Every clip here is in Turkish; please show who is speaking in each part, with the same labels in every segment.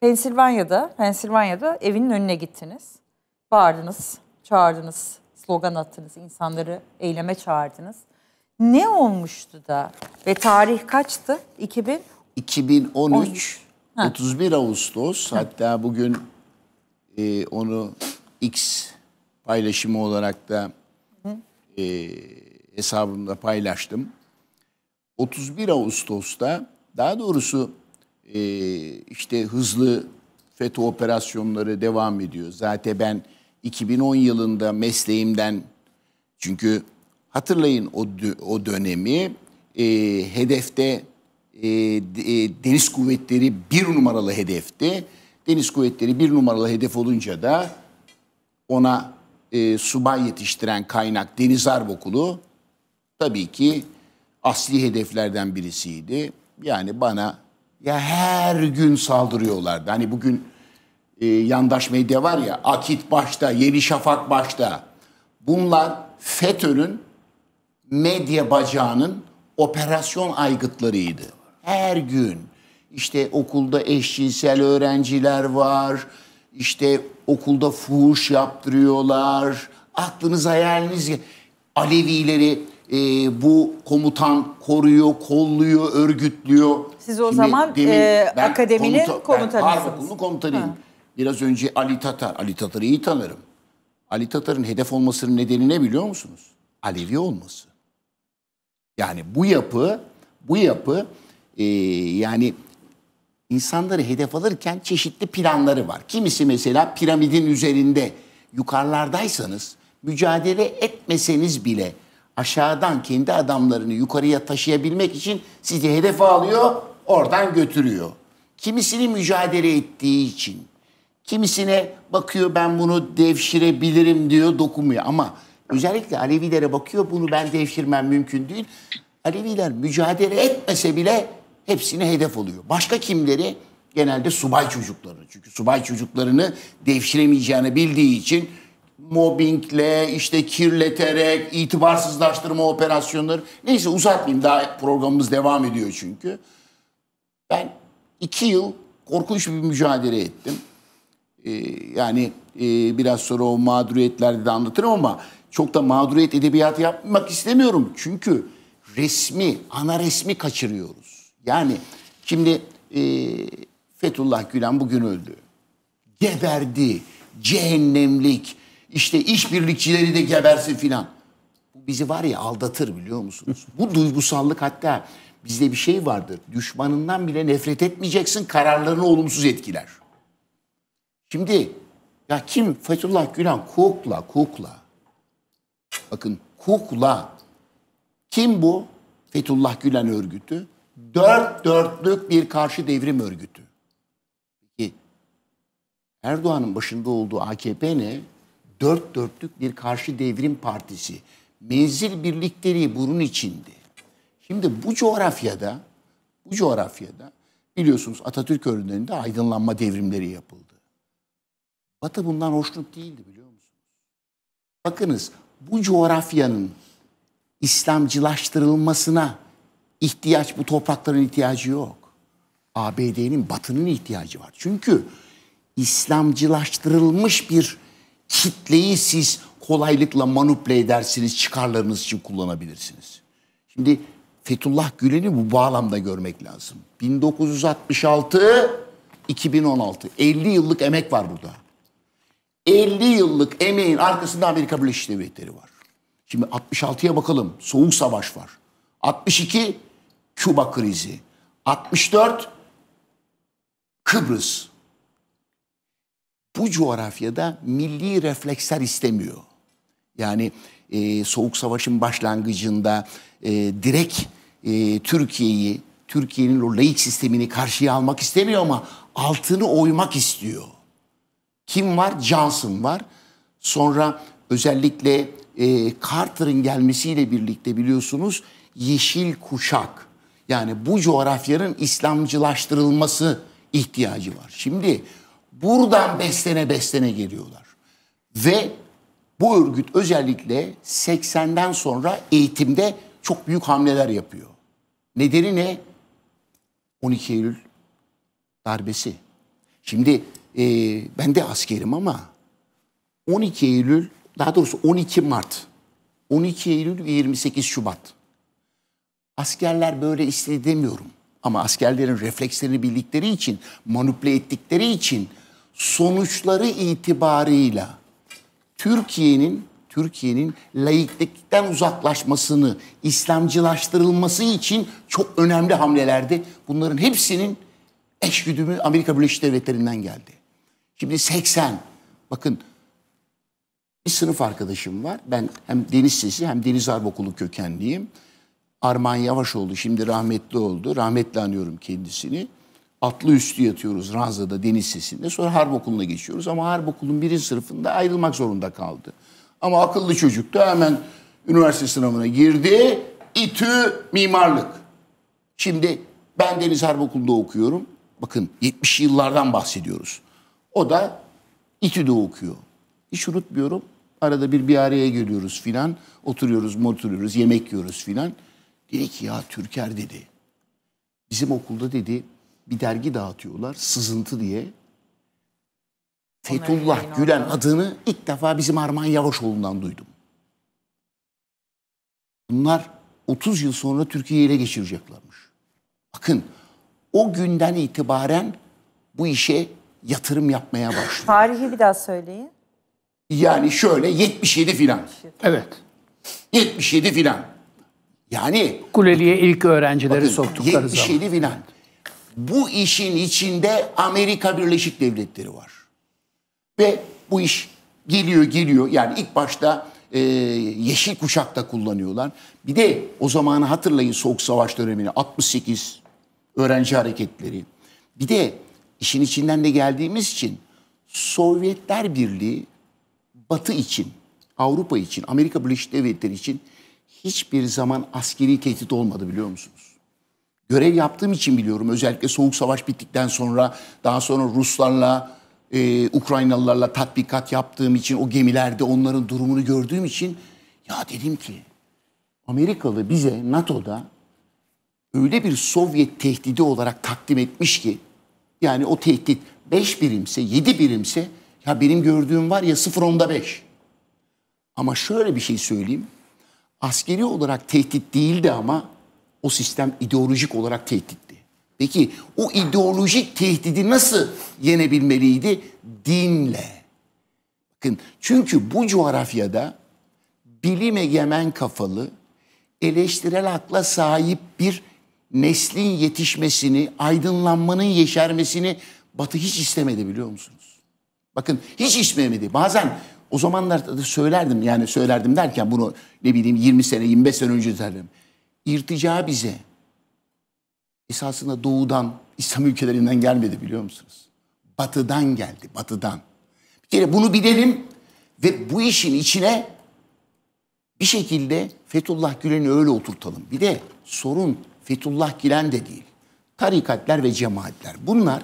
Speaker 1: Pensilvanya'da, Pensilvanya'da evinin önüne gittiniz. Bağırdınız, çağırdınız, slogan attınız, insanları eyleme çağırdınız. Ne olmuştu da ve tarih kaçtı? 2000 2013 ha. 31 Ağustos ha. hatta bugün e, onu X paylaşımı olarak da e, hesabımda paylaştım. 31 Ağustos'ta daha doğrusu ee, işte hızlı FETÖ operasyonları devam ediyor. Zaten ben 2010 yılında mesleğimden çünkü hatırlayın o o dönemi e, hedefte e, deniz kuvvetleri bir numaralı hedefti. Deniz kuvvetleri bir numaralı hedef olunca da ona e, subay yetiştiren kaynak Deniz Harp Okulu tabii ki asli hedeflerden birisiydi. Yani bana ya her gün saldırıyorlardı. Hani bugün e, yandaş medya var ya Akit başta, Yeni Şafak başta. Bunlar FETÖ'nün medya bacağının operasyon aygıtlarıydı. Her gün işte okulda eşcinsel öğrenciler var. İşte okulda fuhuş yaptırıyorlar. Aklınız hayaliniz Alevileri e, bu komutan koruyor, kolluyor, örgütlüyor. Siz o Şimdi zaman demin, e, ben akademinin komuta, komutanısınız. Ben harp komutanıyım. Ha. Biraz önce Ali Tatar, Ali Tatar'ı iyi tanırım. Ali Tatar'ın hedef olmasının nedeni ne biliyor musunuz? Alevi olması. Yani bu yapı, bu yapı e, yani insanları hedef alırken çeşitli planları var. Kimisi mesela piramidin üzerinde yukarılardaysanız mücadele etmeseniz bile aşağıdan kendi adamlarını yukarıya taşıyabilmek için sizi hedef alıyor, oradan götürüyor. Kimisini mücadele ettiği için, kimisine bakıyor ben bunu devşirebilirim diyor, dokunmuyor. Ama özellikle Alevilere bakıyor bunu ben devşirmem mümkün değil. Aleviler mücadele etmese bile hepsine hedef oluyor. Başka kimleri? Genelde subay çocukları Çünkü subay çocuklarını devşiremeyeceğini bildiği için mobbingle, işte kirleterek, itibarsızlaştırma operasyonları. Neyse uzatmayayım daha programımız devam ediyor çünkü. Ben iki yıl korkunç bir mücadele ettim. Ee, yani e, biraz sonra o mağduriyetlerde de anlatırım ama çok da mağduriyet edebiyatı yapmak istemiyorum. Çünkü resmi, ana resmi kaçırıyoruz. Yani şimdi e, Fethullah Gülen bugün öldü. Geberdi, cehennemlik, işte işbirlikçileri de gebersin filan. Bu bizi var ya aldatır biliyor musunuz? Bu duygusallık hatta bizde bir şey vardır. Düşmanından bile nefret etmeyeceksin kararlarını olumsuz etkiler. Şimdi ya kim Fethullah Gülen kukla kukla. Bakın kukla. Kim bu? Fethullah Gülen örgütü. Dört dörtlük bir karşı devrim örgütü. Erdoğan'ın başında olduğu AKP ne? dört dörtlük bir karşı devrim partisi. Menzil birlikleri bunun içindi. Şimdi bu coğrafyada, bu coğrafyada biliyorsunuz Atatürk örneğinde aydınlanma devrimleri yapıldı. Batı bundan hoşnut değildi biliyor musunuz? Bakınız bu coğrafyanın İslamcılaştırılmasına ihtiyaç, bu toprakların ihtiyacı yok. ABD'nin, Batı'nın ihtiyacı var. Çünkü İslamcılaştırılmış bir kitleyi siz kolaylıkla manipüle edersiniz, çıkarlarınız için kullanabilirsiniz. Şimdi Fethullah Gülen'i bu bağlamda görmek lazım. 1966 2016 50 yıllık emek var burada. 50 yıllık emeğin arkasında Amerika Birleşik Devletleri var. Şimdi 66'ya bakalım. Soğuk savaş var. 62 Küba krizi. 64 Kıbrıs bu coğrafyada milli refleksler istemiyor. Yani e, Soğuk Savaş'ın başlangıcında e, direkt e, Türkiye'yi, Türkiye'nin o laik sistemini karşıya almak istemiyor ama altını oymak istiyor. Kim var? Johnson var. Sonra özellikle e, Carter'ın gelmesiyle birlikte biliyorsunuz yeşil kuşak. Yani bu coğrafyanın İslamcılaştırılması ihtiyacı var. Şimdi buradan beslene beslene geliyorlar. Ve bu örgüt özellikle 80'den sonra eğitimde çok büyük hamleler yapıyor. Nedeni ne? 12 Eylül darbesi. Şimdi e, ben de askerim ama 12 Eylül daha doğrusu 12 Mart 12 Eylül ve 28 Şubat. Askerler böyle istedi demiyorum. Ama askerlerin reflekslerini bildikleri için, manipüle ettikleri için sonuçları itibarıyla Türkiye'nin Türkiye'nin laiklikten uzaklaşmasını, İslamcılaştırılması için çok önemli hamlelerde bunların hepsinin eşgüdümü Amerika Birleşik Devletleri'nden geldi. Şimdi 80 bakın bir sınıf arkadaşım var. Ben hem deniz sesi hem deniz harp okulu kökenliyim. Arman Yavaşoğlu şimdi rahmetli oldu. Rahmetle anıyorum kendisini atlı üstü yatıyoruz Ranza'da deniz sesinde. Sonra harp okuluna geçiyoruz ama harp okulun birinci sınıfında ayrılmak zorunda kaldı. Ama akıllı çocuk da hemen üniversite sınavına girdi. İTÜ mimarlık. Şimdi ben Deniz Harp Okulu'nda okuyorum. Bakın 70 yıllardan bahsediyoruz. O da İTÜ'de okuyor. Hiç unutmuyorum. Arada bir bir araya geliyoruz filan. Oturuyoruz, oturuyoruz, yemek yiyoruz filan. Dedi ki ya Türker dedi. Bizim okulda dedi bir dergi dağıtıyorlar. Sızıntı diye. Fethullah Gülen adını ilk defa bizim Arman Yavaşoğlu'ndan duydum. Bunlar 30 yıl sonra Türkiye'yi ele geçireceklermiş. Bakın o günden itibaren bu işe yatırım yapmaya başladı. Tarihi bir daha söyleyin. Yani şöyle 77 filan. Evet. 77 filan. Yani Kuleli'ye ilk öğrencileri bakın, soktukları 77 zaman. 77 filan bu işin içinde Amerika Birleşik Devletleri var. Ve bu iş geliyor geliyor. Yani ilk başta e, yeşil kuşakta kullanıyorlar. Bir de o zamanı hatırlayın Soğuk Savaş dönemini 68 öğrenci hareketleri. Bir de işin içinden de geldiğimiz için Sovyetler Birliği Batı için, Avrupa için, Amerika Birleşik Devletleri için hiçbir zaman askeri tehdit olmadı biliyor musunuz? görev yaptığım için biliyorum. Özellikle Soğuk Savaş bittikten sonra daha sonra Ruslarla e, Ukraynalılarla tatbikat yaptığım için o gemilerde onların durumunu gördüğüm için ya dedim ki Amerikalı bize NATO'da öyle bir Sovyet tehdidi olarak takdim etmiş ki yani o tehdit 5 birimse 7 birimse ya benim gördüğüm var ya 0.10'da 5. Ama şöyle bir şey söyleyeyim. Askeri olarak tehdit değildi ama o sistem ideolojik olarak tehditti. Peki o ideolojik tehdidi nasıl yenebilmeliydi? Dinle. Bakın çünkü bu coğrafyada bilim egemen kafalı eleştirel akla sahip bir neslin yetişmesini, aydınlanmanın yeşermesini Batı hiç istemedi biliyor musunuz? Bakın hiç istemedi. Bazen o zamanlarda da söylerdim yani söylerdim derken bunu ne bileyim 20 sene 25 sene önce derdim irtica bize esasında doğudan, İslam ülkelerinden gelmedi biliyor musunuz? Batıdan geldi, batıdan. Bir kere bunu bilelim ve bu işin içine bir şekilde Fethullah Gülen'i öyle oturtalım. Bir de sorun Fethullah Gülen de değil. Tarikatlar ve cemaatler. Bunlar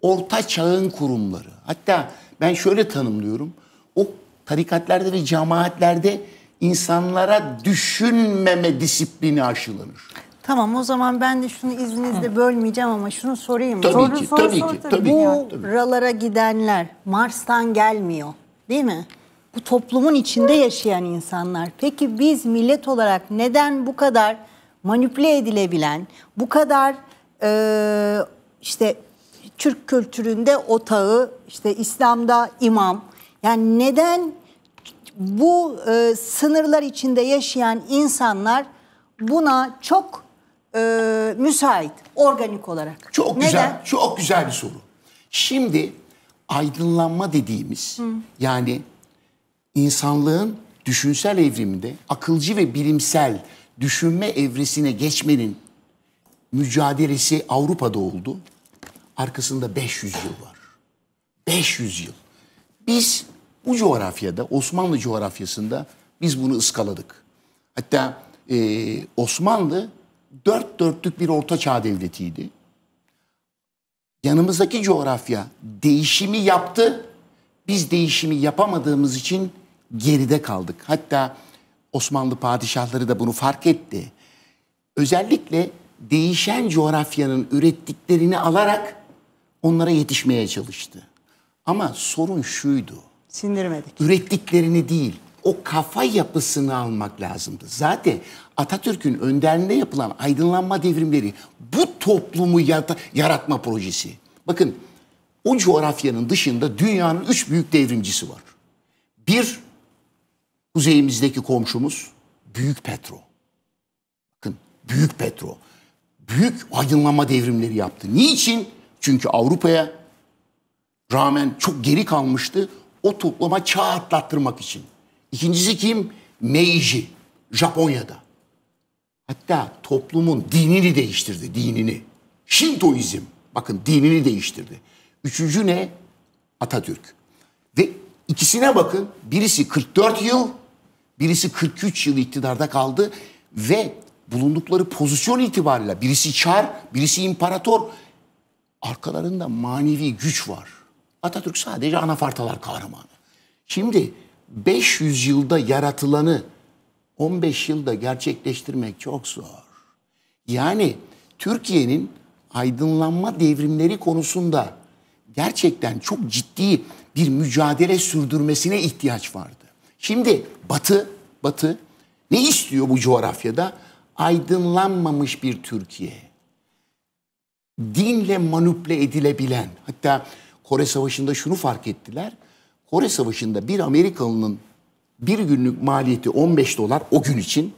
Speaker 1: orta çağın kurumları. Hatta ben şöyle tanımlıyorum. O tarikatlerde ve cemaatlerde insanlara düşünmeme disiplini aşılanır. Tamam o zaman ben de şunu izninizle bölmeyeceğim ama şunu sorayım. Tabii Zorun, ki, sor, tabii sor, ki, sor, tabii Bu ki. buralara gidenler Mars'tan gelmiyor değil mi? Bu toplumun içinde yaşayan insanlar. Peki biz millet olarak neden bu kadar manipüle edilebilen, bu kadar e, işte Türk kültüründe otağı, işte İslam'da imam. Yani neden bu e, sınırlar içinde yaşayan insanlar buna çok e, müsait organik olarak. Çok Neden? güzel, çok güzel bir soru. Şimdi aydınlanma dediğimiz Hı. yani insanlığın düşünsel evriminde akılcı ve bilimsel düşünme evresine geçmenin mücadelesi Avrupa'da oldu. Arkasında 500 yıl var. 500 yıl. Biz bu coğrafyada, Osmanlı coğrafyasında biz bunu ıskaladık. Hatta e, Osmanlı dört dörtlük bir orta çağ devletiydi. Yanımızdaki coğrafya değişimi yaptı. Biz değişimi yapamadığımız için geride kaldık. Hatta Osmanlı padişahları da bunu fark etti. Özellikle değişen coğrafyanın ürettiklerini alarak onlara yetişmeye çalıştı. Ama sorun şuydu. Sindirmedik. Ürettiklerini değil, o kafa yapısını almak lazımdı. Zaten Atatürk'ün önderliğinde yapılan aydınlanma devrimleri bu toplumu yaratma projesi. Bakın o coğrafyanın dışında dünyanın üç büyük devrimcisi var. Bir, kuzeyimizdeki komşumuz Büyük Petro. Bakın Büyük Petro. Büyük aydınlanma devrimleri yaptı. Niçin? Çünkü Avrupa'ya rağmen çok geri kalmıştı o topluma çağ atlattırmak için. İkincisi kim? Meiji. Japonya'da. Hatta toplumun dinini değiştirdi, dinini. Şintoizm. Bakın dinini değiştirdi. Üçüncü ne? Atatürk. Ve ikisine bakın. Birisi 44 yıl, birisi 43 yıl iktidarda kaldı ve bulundukları pozisyon itibariyle birisi çar, birisi imparator. Arkalarında manevi güç var. Atatürk sadece anafartalar kahramanı. Şimdi 500 yılda yaratılanı 15 yılda gerçekleştirmek çok zor. Yani Türkiye'nin aydınlanma devrimleri konusunda gerçekten çok ciddi bir mücadele sürdürmesine ihtiyaç vardı. Şimdi Batı, Batı ne istiyor bu coğrafyada? Aydınlanmamış bir Türkiye. Dinle manipüle edilebilen, hatta Kore Savaşı'nda şunu fark ettiler. Kore Savaşı'nda bir Amerikalı'nın bir günlük maliyeti 15 dolar o gün için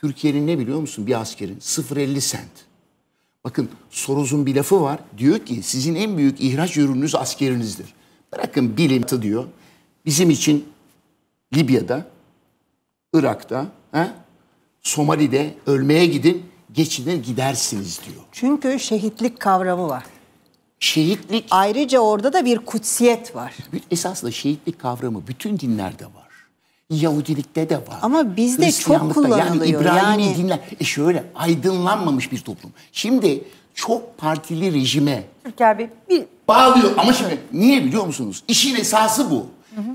Speaker 1: Türkiye'nin ne biliyor musun bir askerin 0.50 sent. Bakın Soros'un bir lafı var. Diyor ki sizin en büyük ihraç ürününüz askerinizdir. Bırakın bilim diyor. Bizim için Libya'da, Irak'ta, he, Somali'de ölmeye gidin, geçinir gidersiniz diyor. Çünkü şehitlik kavramı var şehitlik... Ayrıca orada da bir kutsiyet var. Esasında şehitlik kavramı bütün dinlerde var. Yahudilikte de var. Ama bizde çok kullanılıyor. Yani İbrahim'i yani... dinler. E şöyle aydınlanmamış bir toplum. Şimdi çok partili rejime Türker Bey, bir... bağlıyor. Ama şimdi niye biliyor musunuz? İşin esası bu.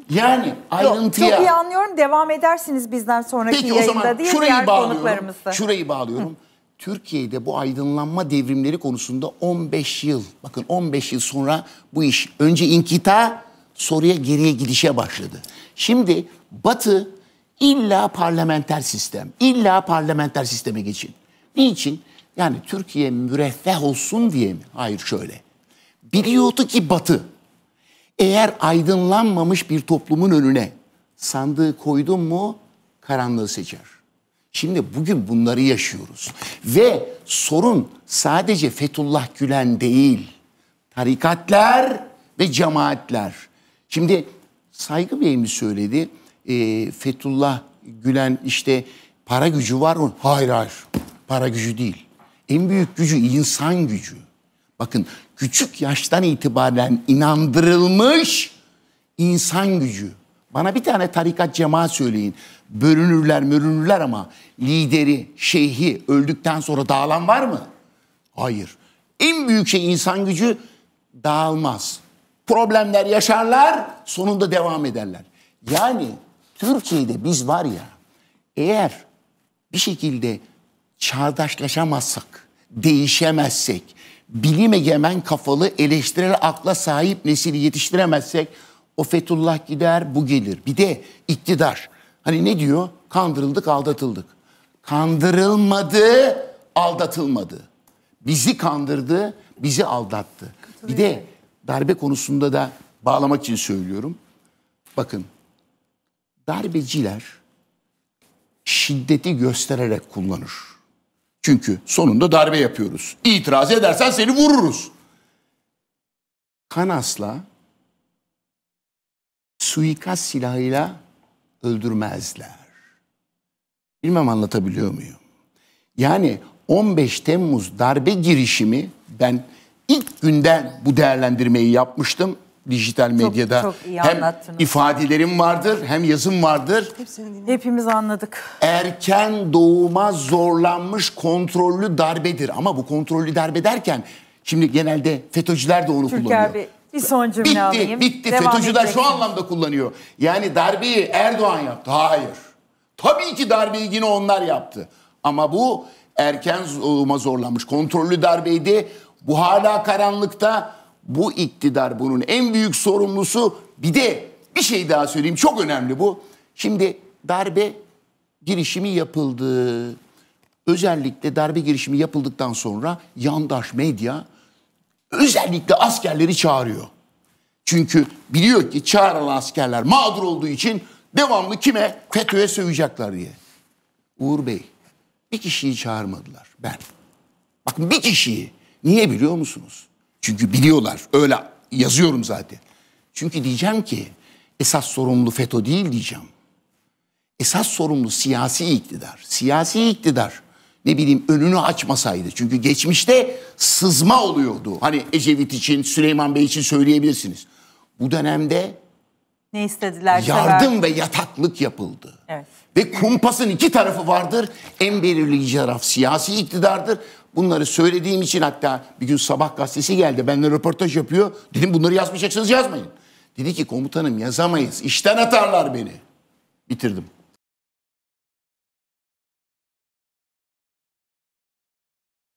Speaker 1: Yani ayrıntıya... Yok, çok iyi anlıyorum. Devam edersiniz bizden sonraki Peki, yayında diye şurayı diğer bağlıyorum. Şurayı bağlıyorum. Türkiye'de bu aydınlanma devrimleri konusunda 15 yıl, bakın 15 yıl sonra bu iş önce inkita, soruya geriye gidişe başladı. Şimdi Batı illa parlamenter sistem, illa parlamenter sisteme geçin. Niçin? Yani Türkiye müreffeh olsun diye mi? Hayır şöyle. Biliyordu ki Batı eğer aydınlanmamış bir toplumun önüne sandığı koydun mu karanlığı seçer. Şimdi bugün bunları yaşıyoruz. Ve sorun sadece Fethullah Gülen değil. Tarikatlar ve cemaatler. Şimdi Saygı Bey mi söyledi? E, Fethullah Gülen işte para gücü var mı? Hayır hayır. Para gücü değil. En büyük gücü insan gücü. Bakın küçük yaştan itibaren inandırılmış insan gücü. Bana bir tane tarikat cemaat söyleyin. Bölünürler, mürünürler ama lideri, şeyhi öldükten sonra dağılan var mı? Hayır. En büyük şey insan gücü dağılmaz. Problemler yaşarlar, sonunda devam ederler. Yani Türkiye'de biz var ya, eğer bir şekilde çağdaşlaşamazsak, değişemezsek, bilim egemen kafalı eleştirel akla sahip nesili yetiştiremezsek o Fethullah gider bu gelir. Bir de iktidar. Hani ne diyor? Kandırıldık aldatıldık. Kandırılmadı aldatılmadı. Bizi kandırdı bizi aldattı. Bir de darbe konusunda da bağlamak için söylüyorum. Bakın darbeciler şiddeti göstererek kullanır. Çünkü sonunda darbe yapıyoruz. İtiraz edersen seni vururuz. Kanas'la suikast silahıyla öldürmezler. Bilmem anlatabiliyor muyum? Yani 15 Temmuz darbe girişimi ben ilk günden bu değerlendirmeyi yapmıştım. Dijital medyada çok, çok hem ifadelerim vardır hem yazım vardır. Hepimiz anladık. Erken doğuma zorlanmış kontrollü darbedir. Ama bu kontrollü darbe derken şimdi genelde FETÖ'cüler de onu Türk kullanıyor. Abi, bir son cümle bitti, alayım. Bitti. Devam FETÖ'cüler şu anlamda kullanıyor. Yani darbeyi Erdoğan yaptı. Hayır. Tabii ki darbeyi yine onlar yaptı. Ama bu erken zoruma zorlanmış. Kontrollü darbeydi. Bu hala karanlıkta. Bu iktidar bunun en büyük sorumlusu. Bir de bir şey daha söyleyeyim. Çok önemli bu. Şimdi darbe girişimi yapıldı. Özellikle darbe girişimi yapıldıktan sonra yandaş medya özellikle askerleri çağırıyor. Çünkü biliyor ki çağrılan askerler mağdur olduğu için devamlı kime? FETÖ'ye sövecekler diye. Uğur Bey bir kişiyi çağırmadılar ben. Bakın bir kişiyi. Niye biliyor musunuz? Çünkü biliyorlar. Öyle yazıyorum zaten. Çünkü diyeceğim ki esas sorumlu FETÖ değil diyeceğim. Esas sorumlu siyasi iktidar. Siyasi iktidar ne bileyim önünü açmasaydı. Çünkü geçmişte sızma oluyordu. Hani Ecevit için, Süleyman Bey için söyleyebilirsiniz. Bu dönemde ne istediler? Yardım sever. ve yataklık yapıldı. Evet. Ve kumpasın iki tarafı vardır. En belirleyici taraf siyasi iktidardır. Bunları söylediğim için hatta bir gün sabah gazetesi geldi. Benle röportaj yapıyor. Dedim bunları yazmayacaksınız yazmayın. Dedi ki komutanım yazamayız. İşten atarlar beni. Bitirdim.